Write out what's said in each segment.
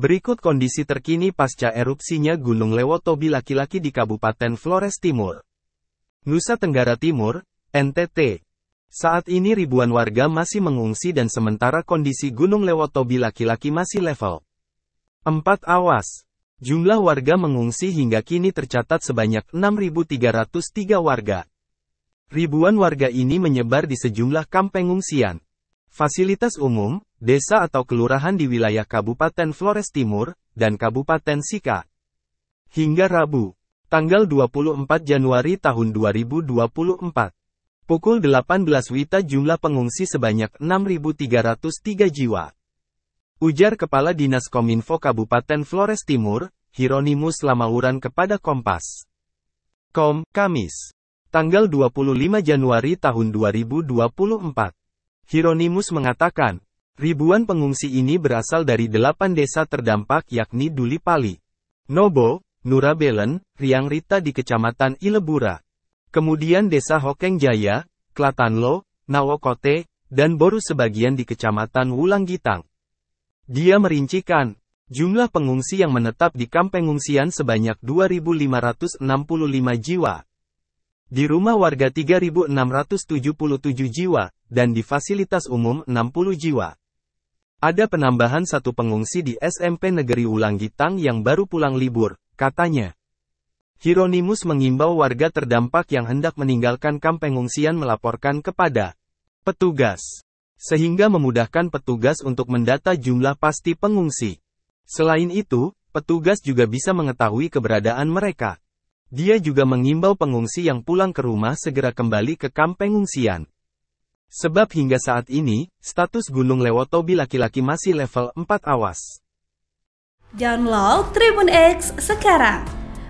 Berikut kondisi terkini pasca erupsinya Gunung Lewotobi laki-laki di Kabupaten Flores Timur. Nusa Tenggara Timur, NTT. Saat ini ribuan warga masih mengungsi dan sementara kondisi Gunung Lewotobi laki-laki masih level 4 awas. Jumlah warga mengungsi hingga kini tercatat sebanyak 6.303 warga. Ribuan warga ini menyebar di sejumlah kamp pengungsian. Fasilitas umum, desa atau kelurahan di wilayah Kabupaten Flores Timur, dan Kabupaten Sika. Hingga Rabu, tanggal 24 Januari tahun 2024. Pukul 18 Wita jumlah pengungsi sebanyak 6.303 jiwa. Ujar Kepala Dinas Kominfo Kabupaten Flores Timur, Hieronymus Lamauran kepada Kompas. Kom, Kamis. Tanggal 25 Januari tahun 2024. Hieronymus mengatakan, ribuan pengungsi ini berasal dari delapan desa terdampak yakni Duli Pali, Nobo, Nurabelen, Riang Rita di Kecamatan Ilebura. Kemudian desa Hokeng Jaya, Klatanlo, Nawokote, dan Boru sebagian di Kecamatan Wulanggitang. Dia merincikan, jumlah pengungsi yang menetap di kamp pengungsian sebanyak 2.565 jiwa. Di rumah warga 3.677 jiwa, dan di fasilitas umum 60 jiwa. Ada penambahan satu pengungsi di SMP Negeri Ulanggitang yang baru pulang libur, katanya. Hieronymus mengimbau warga terdampak yang hendak meninggalkan kamp pengungsian melaporkan kepada petugas, sehingga memudahkan petugas untuk mendata jumlah pasti pengungsi. Selain itu, petugas juga bisa mengetahui keberadaan mereka. Dia juga mengimbau pengungsi yang pulang ke rumah segera kembali ke kamp pengungsian. Sebab hingga saat ini, status Gunung Lewotobi laki-laki masih level 4 awas. Download Tribun X sekarang.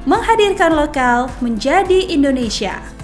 Menghadirkan lokal menjadi Indonesia.